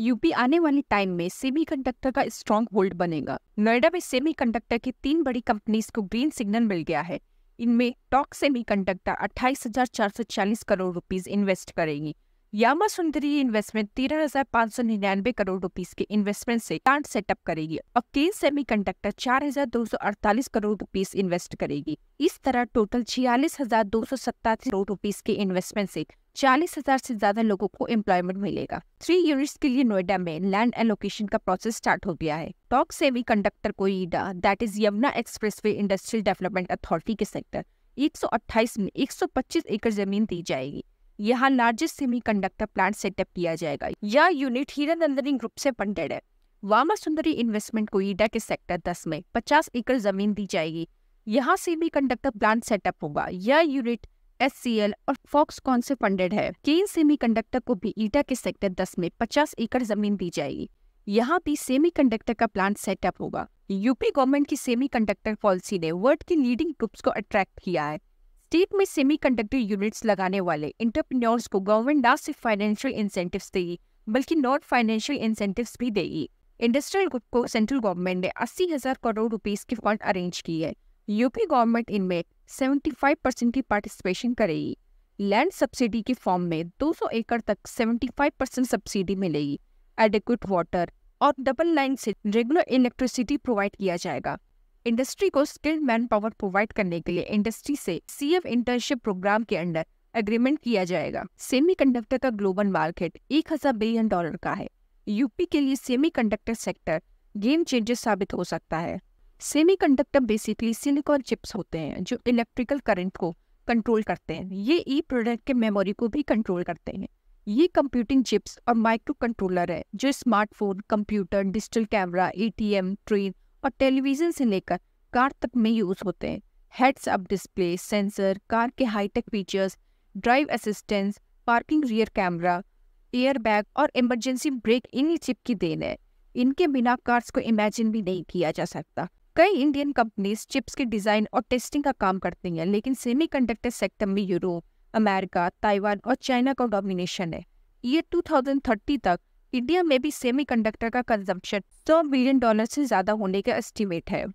UP आने वाले time में सेमीकंडक्टर का स्ट्रांग होल्ड बनेगा नोएडा में सेमीकंडक्टर की तीन बड़ी कंपनीज को ग्रीन सिग्नल मिल गया है इनमें टॉक सेमीकंडक्टर अट्ठाईस करोड़ रुपीज इन्वेस्ट करेगी यामा सुंदरी इन्वेस्टमेंट तेरह हजार पाँच सौ निन्यानवे करोड़ रुपीस के इन्वेस्टमेंट से प्लांट सेटअप करेगी और सेमी सेमीकंडक्टर चार हजार दो सौ अड़तालीस करोड़ रुपीस इन्वेस्ट करेगी इस तरह टोटल छियालीस हजार दो सौ सत्तासी करोड़ रुपीस के इन्वेस्टमेंट से चालीस हजार से ज्यादा लोगों को एम्प्लॉयमेंट मिलेगा थ्री यूनिट्स के लिए नोएडा में लैंड एलोकेशन का प्रोसेस स्टार्ट हो गया है टॉक सेमी कंडक्टर को YEIDA that is Yamuna expressway industrial development authority के सेक्टर एक सौ अट्ठाईस में एक सौ पच्चीस एकड़ जमीन दी जाएगी यहाँ लार्जेस्ट सेमीकंडक्टर प्लांट सेटअप किया जाएगा यह यूनिट हीरा नंदनी ग्रुप से फंडेड है वामा सुंदरी इन्वेस्टमेंट को ईडा के सेक्टर दस में पचास एकड़ जमीन दी जाएगी यहाँ सेमी कंडक्टर प्लांट सेटअप होगा यह यूनिट एस और फॉक्सकॉन से फंडेड है केन कंडक्टर को भी ईटा के सेक्टर दस में पचास एकड़ जमीन दी जाएगी यहाँ भी सेमी कंडक्टर का प्लांट सेटअप होगा यूपी गवर्नमेंट की सेमी कंडक्टर पॉलिसी ने वर्ल्ड की लीडिंग ग्रुप्स को अट्रैक्ट किया है स्टेट में सेमीकंडक्टर यूनिट्स लगाने वाले इंटरप्रन्योर्स को गवर्नमेंट ना सिर्फ फाइनेंशियल इंसेंटिव देगी बल्कि नॉन फाइनेंशियल इंसेंटिव भी देगी इंडस्ट्रियल ग्रुप को सेंट्रल गवर्नमेंट ने अस्सी हजार करोड़ रुपीज के फंड अरेंज किए है यूपी गवर्नमेंट इनमें फाइव परसेंट की पार्टिसिपेशन करेगी लैंड सब्सिडी के फॉर्म में 200 एकड़ तक 75 परसेंट सब्सिडी मिलेगी एडिक्वेट वाटर और डबल लाइन से रेगुलर इलेक्ट्रिसिटी प्रोवाइड किया जाएगा इंडस्ट्री को स्किल्ड मैन पावर प्रोवाइड करने के लिए इंडस्ट्री से सीएफ इंटर्नशिप प्रोग्राम के अंडर एग्रीमेंट किया जाएगा सेमीकंडक्टर का ग्लोबल मार्केट एक हजार बिलियन डॉलर का है यूपी के लिए सेमीकंडक्टर सेक्टर गेम चेंजर साबित हो सकता है सेमीकंडक्टर बेसिकली सिलिकॉन चिप्स होते हैं जो इलेक्ट्रिकल करंट को कंट्रोल करते हैं ये ई प्रोडक्ट के मेमोरी को भी कंट्रोल करते हैं ये कंप्यूटिंग चिप्स और माइक्रो कंट्रोलर है जो smartphone computer digital camera ATM train और टेलीविज़न से लेकर कार तक में यूज़ होते हैं heads up display sensor car के high tech features drive assistance parking rear camera airbag और इमरजेंसी ब्रेक इन्हीं चिप की देन है इनके बिना कार्स को इमेजिन भी नहीं किया जा सकता कई इंडियन कंपनीज चिप्स के डिज़ाइन और टेस्टिंग का काम करती हैं लेकिन सेमीकंडक्टर सेक्टर में यूरोप अमेरिका ताइवान और चाइना का डोमिनेशन है ये 2030 तक इंडिया में भी सेमीकंडक्टर का कंजम्पशन सौ बिलियन डॉलर से ज़्यादा होने का एस्टिमेट है